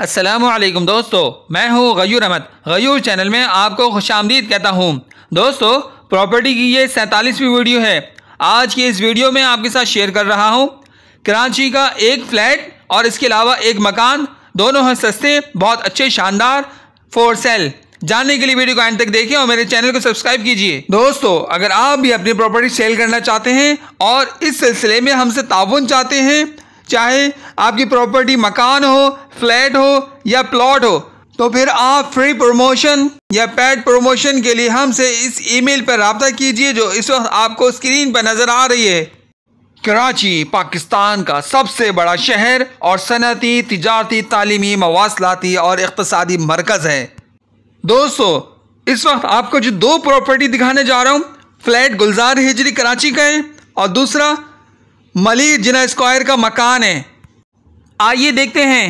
असलम दोस्तों मैं हूँ गयूर अहमद गयूर चैनल में आपको खुश आमदीद कहता हूँ दोस्तों प्रॉपर्टी की ये सैंतालीसवीं वीडियो है आज की इस वीडियो में आपके साथ शेयर कर रहा हूँ कराची का एक फ्लैट और इसके अलावा एक मकान दोनों हैं सस्ते बहुत अच्छे शानदार फोर सेल जानने के लिए वीडियो को एंड तक देखें और मेरे चैनल को सब्सक्राइब कीजिए दोस्तों अगर आप भी अपनी प्रॉपर्टी सेल करना चाहते हैं और इस सिलसिले में हमसे ताउन चाहते हैं चाहे आपकी प्रॉपर्टी मकान हो फ्लैट हो या प्लॉट हो तो फिर आप फ्री प्रमोशन या पेड प्रमोशन के लिए हमसे इस ईमेल पर रबा कीजिए जो इस वक्त आपको स्क्रीन पर नज़र आ रही है कराची पाकिस्तान का सबसे बड़ा शहर और सनती तजारती तालीमी मवासलाती और इकतसादी मरकज़ है दोस्तों इस वक्त आपको जो दो प्रॉपर्टी दिखाने जा रहा हूँ फ्लैट गुलजार हिजरी कराची का है और दूसरा मलिर जिना स्क्वायर का मकान है आइए देखते हैं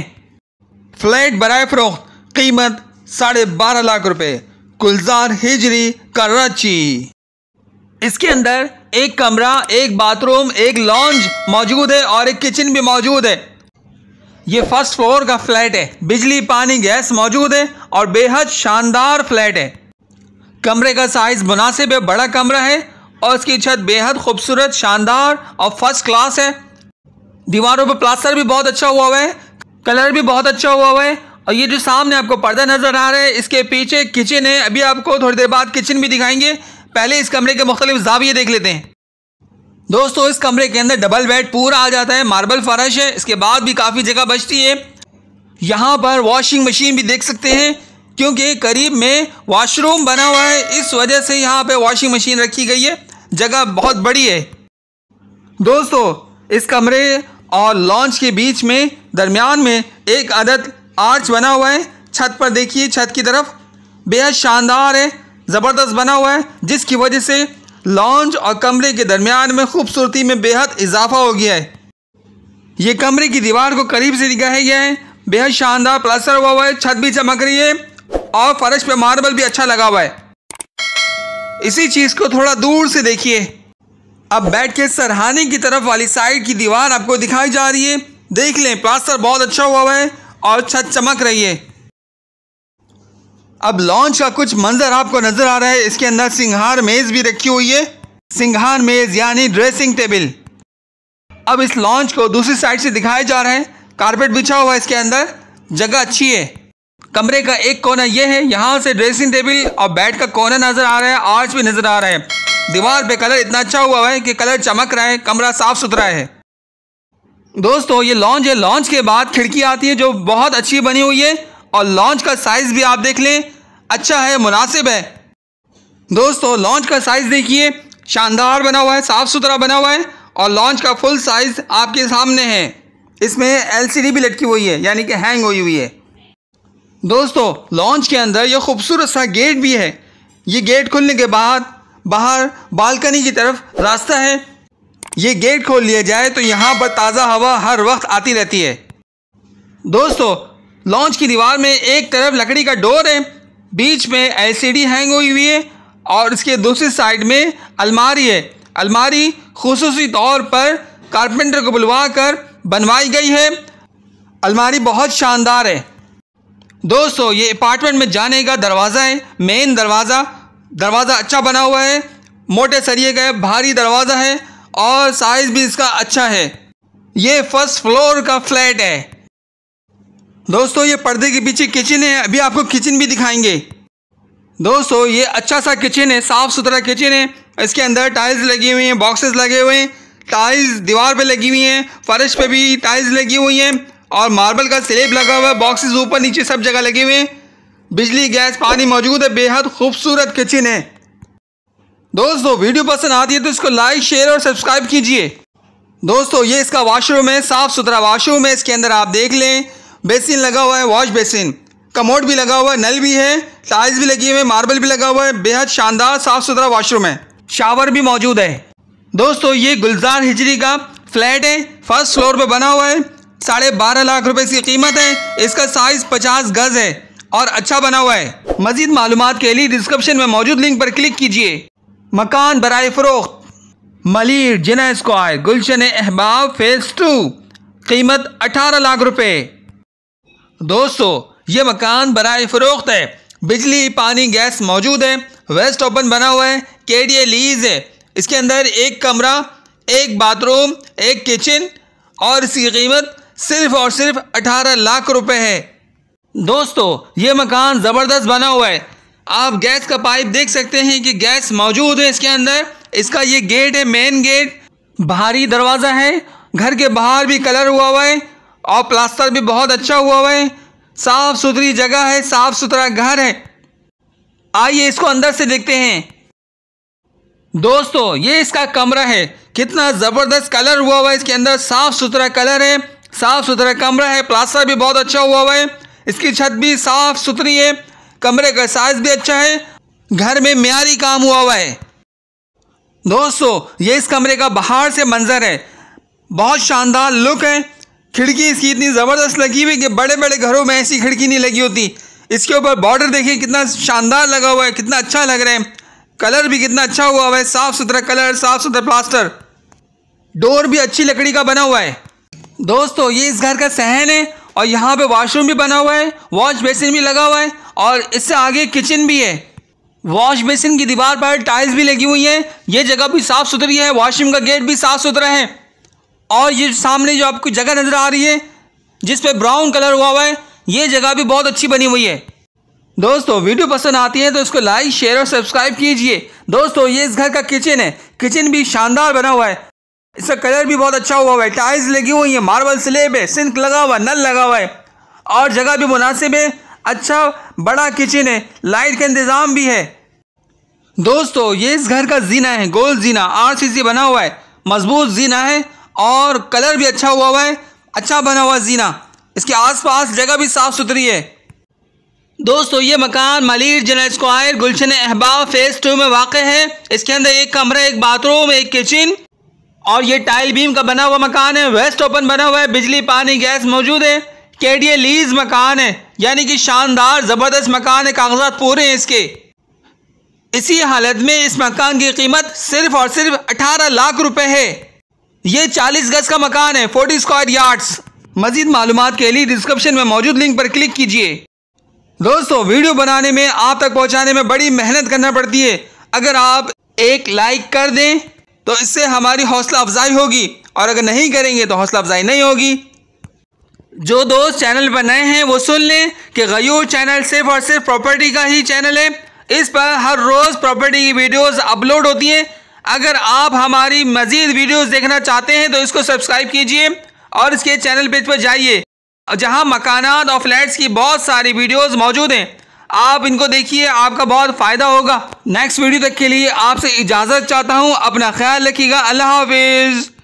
फ्लैट बरए फरोख्त कीमत साढ़े बारह लाख रुपए गुलजार हिजरी कराची इसके अंदर एक कमरा एक बाथरूम एक लॉन्ज मौजूद है और एक किचन भी मौजूद है ये फर्स्ट फ्लोर का फ्लैट है बिजली पानी गैस मौजूद है और बेहद शानदार फ्लैट है कमरे का साइज़ मुनासिब है बड़ा कमरा है और इसकी छत बेहद खूबसूरत शानदार और फर्स्ट क्लास है दीवारों पर प्लास्टर भी बहुत अच्छा हुआ हुआ है कलर भी बहुत अच्छा हुआ हुआ है और ये जो सामने आपको पर्दा नज़र आ रहा है इसके पीछे किचन है अभी आपको थोड़ी देर बाद किचन भी दिखाएंगे पहले इस कमरे के मुख्तलिफ जाविये देख लेते हैं दोस्तों इस कमरे के अंदर डबल बेड पूरा आ जाता है मार्बल फर्श है इसके बाद भी काफ़ी जगह बचती है यहाँ पर वॉशिंग मशीन भी देख सकते हैं क्योंकि करीब में वॉशरूम बना हुआ है इस वजह से यहाँ पे वॉशिंग मशीन रखी गई है जगह बहुत बड़ी है दोस्तों इस कमरे और लॉन्च के बीच में दरमियान में एक अदद आर्च बना हुआ है छत पर देखिए छत की तरफ बेहद शानदार है ज़बरदस्त बना हुआ है जिसकी वजह से लॉन्च और कमरे के दरमियान में खूबसूरती में बेहद इजाफा हो गया है ये कमरे की दीवार को करीब से दिखाया गया है बेहद शानदार प्लास्टर हुआ हुआ है छत भी चमक रही है और फर्श पे मार्बल भी अच्छा लगा हुआ है इसी चीज़ को थोड़ा दूर से देखिए अब बैठ के सरहाने की तरफ वाली साइड की दीवार आपको दिखाई जा रही है देख लें प्लास्टर बहुत अच्छा हुआ हुआ है और छत चमक रही है अब लॉन्च का कुछ मंजर आपको नजर आ रहा है इसके अंदर सिंघार मेज भी रखी हुई है सिंघार मेज यानी ड्रेसिंग टेबल अब इस लॉन्च को दूसरी साइड से दिखाया जा रहा है कारपेट बिछा हुआ है इसके अंदर जगह अच्छी है कमरे का एक कोना ये है यहाँ से ड्रेसिंग टेबल और बेड का कोना नजर आ रहा है आर्च भी नजर आ रहा है दीवार पे कलर इतना अच्छा हुआ है कि कलर चमक रहा है कमरा साफ सुथरा है दोस्तों ये लॉन्च है लॉन्च के बाद खिड़की आती है जो बहुत अच्छी बनी हुई है और लॉन्च का साइज़ भी आप देख लें अच्छा है मुनासिब है दोस्तों लॉन्च का साइज़ देखिए शानदार बना हुआ है साफ़ सुथरा बना हुआ है और लॉन्च का फुल साइज़ आपके सामने है इसमें एलसीडी भी लटकी हुई है यानी कि हैंग हुई हुई है दोस्तों लॉन्च के अंदर यह खूबसूरत सा गेट भी है ये गेट खुलने के बाद बाहर बालकनी की तरफ रास्ता है ये गेट खोल लिया जाए तो यहाँ पर ताज़ा हवा हर वक्त आती रहती है दोस्तों लॉन्च की दीवार में एक तरफ लकड़ी का डोर है बीच में एलसीडी हैंग हुई हुई है और इसके दूसरी साइड में अलमारी है अलमारी खसूस तौर पर कारपेंटर को बुलवा कर बनवाई गई है अलमारी बहुत शानदार है दोस्तों ये अपार्टमेंट में जाने का दरवाज़ा है मेन दरवाज़ा दरवाज़ा अच्छा बना हुआ है मोटे सरिए का भारी दरवाज़ा है और साइज़ भी इसका अच्छा है ये फर्स्ट फ्लोर का फ्लैट है दोस्तों ये पर्दे के पीछे किचन है अभी आपको किचन भी दिखाएंगे दोस्तों ये अच्छा सा किचन है साफ़ सुथरा किचन है इसके अंदर टाइल्स लगी हुई हैं बॉक्सेस लगे हुए हैं टाइल्स दीवार पे लगी हुई हैं फर्श पे भी टाइल्स लगी हुई हैं और मार्बल का स्लेब लगा हुआ है बॉक्सेस ऊपर नीचे सब जगह लगे हुए हैं बिजली गैस पानी मौजूद है बेहद खूबसूरत किचन है दोस्तों वीडियो पसंद आती है तो इसको लाइक शेयर और सब्सक्राइब कीजिए दोस्तों ये इसका वाशरूम है साफ़ सुथरा वाशरूम है इसके अंदर आप देख लें बेसिन लगा हुआ है वॉश बेसिन कमोड भी लगा हुआ है नल भी है टाइल्स भी लगी हुई है मार्बल भी लगा हुआ है बेहद शानदार साफ़ सुथरा वाशरूम है शावर भी मौजूद है दोस्तों ये गुलजार हिजरी का फ्लैट है फर्स्ट फ्लोर पर बना हुआ है साढ़े बारह लाख रुपए इसकी कीमत है इसका साइज पचास गज है और अच्छा बना हुआ है मजीद मालूम के लिए डिस्क्रिप्शन में मौजूद लिंक पर क्लिक कीजिए मकान बरए फरोख्त मलिर जिना स्क्वायर गुलशन अहबाब फेज़ टू कीमत अठारह लाख रुपये दोस्तों ये मकान बरए फरोख्त है बिजली पानी गैस मौजूद है वेस्ट ओपन बना हुआ है के डी ए लीज है इसके अंदर एक कमरा एक बाथरूम एक किचन और इसकी कीमत सिर्फ और सिर्फ अठारह लाख रुपए है दोस्तों ये मकान ज़बरदस्त बना हुआ है आप गैस का पाइप देख सकते हैं कि गैस मौजूद है इसके अंदर इसका ये गेट है मेन गेट भारी दरवाज़ा है घर के बाहर भी कलर हुआ हुआ है और प्लास्टर भी बहुत अच्छा हुआ हुआ है साफ़ सुथरी जगह है साफ़ सुथरा घर है आइए इसको अंदर से देखते हैं दोस्तों ये इसका कमरा है कितना ज़बरदस्त कलर हुआ हुआ है इसके अंदर साफ़ सुथरा कलर है साफ़ सुथरा कमरा है प्लास्टर भी बहुत अच्छा हुआ हुआ है इसकी छत भी साफ़ सुथरी है कमरे का साइज़ भी अच्छा है घर में म्यारी काम हुआ हुआ है दोस्तों ये इस कमरे का बाहर से मंज़र है बहुत शानदार लुक है खिड़की इसकी इतनी ज़बरदस्त लगी हुई कि बड़े बड़े घरों में ऐसी खिड़की नहीं लगी होती इसके ऊपर बॉर्डर देखिए कितना शानदार लगा हुआ है कितना अच्छा लग रहा है कलर भी कितना अच्छा हुआ हुआ है साफ़ सुथरा कलर साफ़ सुथरा प्लास्टर डोर भी अच्छी लकड़ी का बना हुआ है दोस्तों ये इस घर का सहन है और यहाँ पे वॉशरूम भी बना हुआ है वॉश बेसिन भी लगा हुआ है और इससे आगे किचन भी है वॉश बेसिन की दीवार पर टाइल्स भी लगी हुई है ये जगह भी साफ़ सुथरी है वॉशरूम का गेट भी साफ़ सुथरा है और ये सामने जो आपको जगह नज़र आ रही है जिस पर ब्राउन कलर हुआ हुआ है ये जगह भी बहुत अच्छी बनी हुई है दोस्तों वीडियो पसंद आती है तो इसको लाइक शेयर और सब्सक्राइब कीजिए दोस्तों ये इस घर का किचन है किचन भी शानदार बना हुआ है इसका कलर भी बहुत अच्छा हुआ हुआ है टाइल्स लगी हुई है मार्बल स्लेब है सिंक लगा हुआ नल लगा हुआ है और जगह भी मुनासिब है अच्छा बड़ा किचन है लाइट का इंतज़ाम भी है दोस्तों ये इस घर का जीना है गोल जीना आर सी बना हुआ है मजबूत जीना है और कलर भी अच्छा हुआ हुआ है अच्छा बना हुआ जीना इसके आसपास जगह भी साफ़ सुथरी है दोस्तों ये मकान मलिर जनरल स्क्वायर गुलशन अहबाब फेज़ टू में वाक़ है इसके अंदर एक कमरा एक बाथरूम एक किचन और ये टाइल बीम का बना हुआ मकान है वेस्ट ओपन बना हुआ है बिजली पानी गैस मौजूद है के डी लीज मकान है यानी कि शानदार ज़बरदस्त मकान है कागजात पूरे हैं इसके इसी हालत में इस मकान की कीमत सिर्फ और सिर्फ अठारह लाख रुपए है ये चालीस गज का मकान है फोर्टी स्क्वायर यार्ड्स मजीद मालूम के लिए डिस्क्रिप्शन में मौजूद लिंक पर क्लिक कीजिए दोस्तों वीडियो बनाने में आप तक पहुंचाने में बड़ी मेहनत करना पड़ती है अगर आप एक लाइक कर दें तो इससे हमारी हौसला अफजाई होगी और अगर नहीं करेंगे तो हौसला अफजाई नहीं होगी जो दोस्त चैनल पर नए हैं वो सुन लें कि गयूर चैनल सिर्फ और सिर्फ प्रॉपर्टी का ही चैनल है इस पर हर रोज़ प्रॉपर्टी की वीडियोस अपलोड होती हैं अगर आप हमारी मज़ीद वीडियोस देखना चाहते हैं तो इसको सब्सक्राइब कीजिए और इसके चैनल पेज पर जाइए जहां मकानात और फ्लैट्स की बहुत सारी वीडियोस मौजूद हैं आप इनको देखिए आपका बहुत फ़ायदा होगा नेक्स्ट वीडियो तक के लिए आपसे इजाज़त चाहता हूँ अपना ख्याल रखिएगा अल्लाह हाफिज़